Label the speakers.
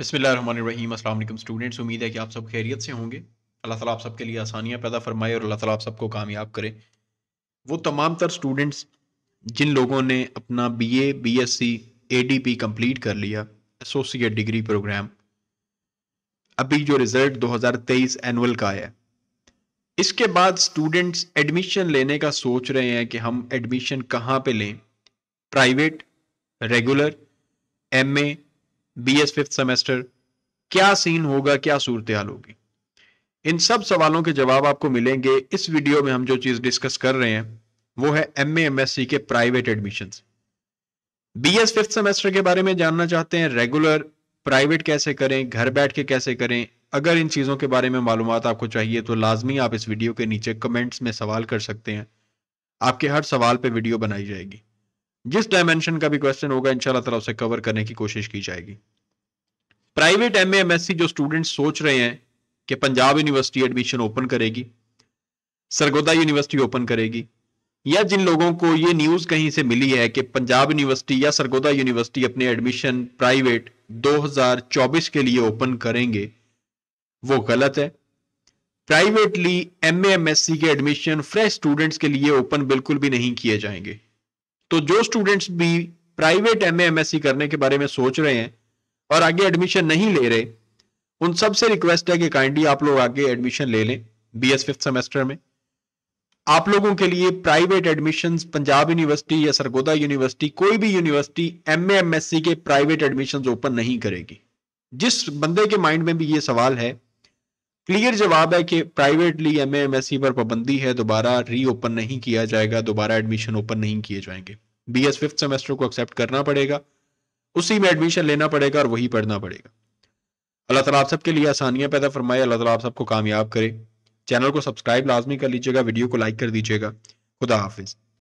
Speaker 1: बसमिल अल्लाम स्टूडेंट्स उम्मीद है कि आप सब खैरियत से होंगे अल्लाह ताला आप सबके लिए आसानियाँ पैदा फरमाए और अल्लाह ताला आप सबको कामयाब करे वो तमाम तर स्टूडेंट्स जिन लोगों ने अपना बीए, बीएससी, एडीपी कंप्लीट कर लिया एसोसिएट डिग्री प्रोग्राम अभी जो रिज़ल्ट 2023 एनुअल का आया इसके बाद स्टूडेंट्स एडमिशन लेने का सोच रहे हैं कि हम एडमिशन कहाँ पर लें private regular M A B S fifth semester क्या सीन होगा क्या सूरत हाल होगी इन सब सवालों के जवाब आपको मिलेंगे इस वीडियो में हम जो चीज़ डिस्कस कर रहे हैं वो है एम एम एस सी के private admission B S fifth semester के बारे में जानना चाहते हैं रेगुलर प्राइवेट कैसे करें घर बैठ के कैसे करें अगर इन चीज़ों के बारे में मालूम आपको चाहिए तो लाजमी आप इस वीडियो के नीचे कमेंट्स में सवाल कर सकते हैं आपके हर सवाल पे वीडियो बनाई जाएगी जिस डायमेंशन का भी क्वेश्चन होगा इंशाल्लाह तला उसे कवर करने की कोशिश की जाएगी प्राइवेट एम सी जो स्टूडेंट सोच रहे हैं कि पंजाब यूनिवर्सिटी एडमिशन ओपन करेगी सरगोदा यूनिवर्सिटी ओपन करेगी या जिन लोगों को ये न्यूज़ कहीं से मिली है कि पंजाब यूनिवर्सिटी या सरगोदा यूनिवर्सिटी अपने एडमिशन प्राइवेट 2024 के लिए ओपन करेंगे वो गलत है privately M M S C के एडमिशन फ्रेश स्टूडेंट्स के लिए ओपन बिल्कुल भी नहीं किए जाएंगे तो जो स्टूडेंट्स भी प्राइवेट एम एमएससी करने के बारे में सोच रहे हैं और आगे एडमिशन नहीं ले रहे उन सब से रिक्वेस्ट है कि काइंडली आप लोग आगे एडमिशन ले लें बी एस फिफ्थ सेमेस्टर में आप लोगों के लिए प्राइवेट एडमिशन पंजाब यूनिवर्सिटी या सरगोदा यूनिवर्सिटी कोई भी university M M S C के प्राइवेट एडमिशन ओपन नहीं करेगी जिस बंदे के माइंड में भी ये सवाल है क्लियर जवाब है कि privately M M S C पर पाबंदी है दोबारा री ओपन नहीं किया जाएगा दोबारा एडमिशन ओपन नहीं किए जाएंगे बी एस फिफ्थ सेमेस्टर को एक्सेप्ट करना पड़ेगा उसी में एडमिशन लेना पड़ेगा और वही पढ़ना पड़ेगा अल्लाह तला आप सबके लिए आसानियाँ पैदा फरमाए अल्लाह तला आप सबको कामयाब करे चैनल को सब्सक्राइब लाजमी कर लीजिएगा वीडियो को लाइक कर दीजिएगा खुदा हाफिज़